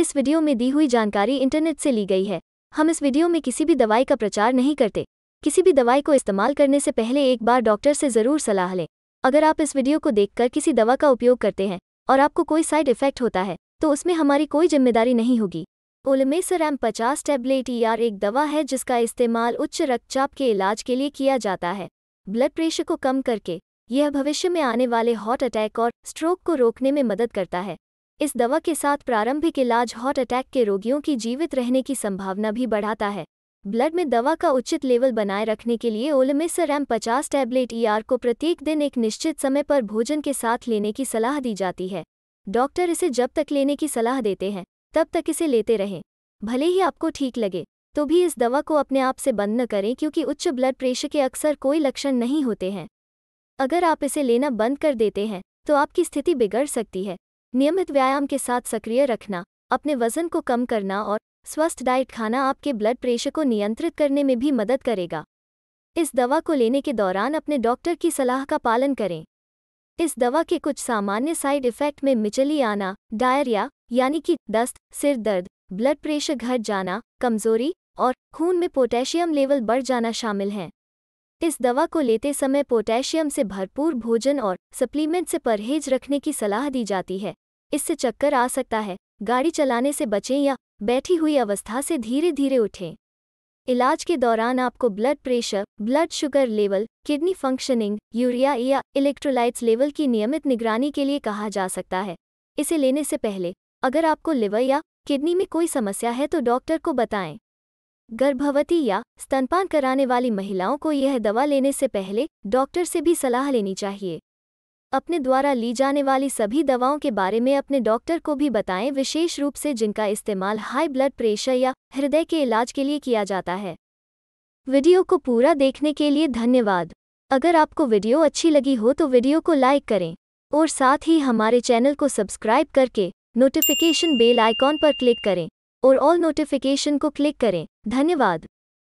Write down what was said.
इस वीडियो में दी हुई जानकारी इंटरनेट से ली गई है हम इस वीडियो में किसी भी दवाई का प्रचार नहीं करते किसी भी दवाई को इस्तेमाल करने से पहले एक बार डॉक्टर से ज़रूर सलाह लें अगर आप इस वीडियो को देखकर किसी दवा का उपयोग करते हैं और आपको कोई साइड इफेक्ट होता है तो उसमें हमारी कोई जिम्मेदारी नहीं होगी ओलमेसर एम पचास टैबलेट ई एक दवा है जिसका इस्तेमाल उच्च रक्तचाप के इलाज के लिए किया जाता है ब्लड प्रेशर को कम करके यह भविष्य में आने वाले हॉट अटैक और स्ट्रोक को रोकने में मदद करता है इस दवा के साथ प्रारंभिक इलाज हार्ट अटैक के रोगियों की जीवित रहने की संभावना भी बढ़ाता है ब्लड में दवा का उचित लेवल बनाए रखने के लिए एम पचास टैबलेट ईआर e को प्रत्येक दिन एक निश्चित समय पर भोजन के साथ लेने की सलाह दी जाती है डॉक्टर इसे जब तक लेने की सलाह देते हैं तब तक इसे लेते रहें भले ही आपको ठीक लगे तो भी इस दवा को अपने आप से बंद न करें क्योंकि उच्च ब्लड प्रेशर के अक्सर कोई लक्षण नहीं होते हैं अगर आप इसे लेना बंद कर देते हैं तो आपकी स्थिति बिगड़ सकती है नियमित व्यायाम के साथ सक्रिय रखना अपने वजन को कम करना और स्वस्थ डाइट खाना आपके ब्लड प्रेशर को नियंत्रित करने में भी मदद करेगा इस दवा को लेने के दौरान अपने डॉक्टर की सलाह का पालन करें इस दवा के कुछ सामान्य साइड इफ़ेक्ट में मिचली आना डायरिया यानी कि दस्त सिर दर्द ब्लड प्रेशर घट जाना कमजोरी और खून में पोटेशियम लेवल बढ़ जाना शामिल हैं इस दवा को लेते समय पोटेशियम से भरपूर भोजन और सप्लीमेंट से परहेज रखने की सलाह दी जाती है इससे चक्कर आ सकता है गाड़ी चलाने से बचें या बैठी हुई अवस्था से धीरे धीरे उठें इलाज के दौरान आपको blood pressure blood sugar level kidney functioning urea या इलेक्ट्रोलाइट्स लेवल की नियमित निगरानी के लिए कहा जा सकता है इसे लेने से पहले अगर आपको लिवर या किडनी में कोई समस्या है तो डॉक्टर को बताएं गर्भवती या स्तनपान कराने वाली महिलाओं को यह दवा लेने से पहले डॉक्टर से भी सलाह लेनी चाहिए अपने द्वारा ली जाने वाली सभी दवाओं के बारे में अपने डॉक्टर को भी बताएं विशेष रूप से जिनका इस्तेमाल हाई ब्लड प्रेशर या हृदय के इलाज के लिए किया जाता है वीडियो को पूरा देखने के लिए धन्यवाद अगर आपको वीडियो अच्छी लगी हो तो वीडियो को लाइक करें और साथ ही हमारे चैनल को सब्सक्राइब करके नोटिफिकेशन बेल आइकॉन पर क्लिक करें और ऑल नोटिफिकेशन को क्लिक करें धन्यवाद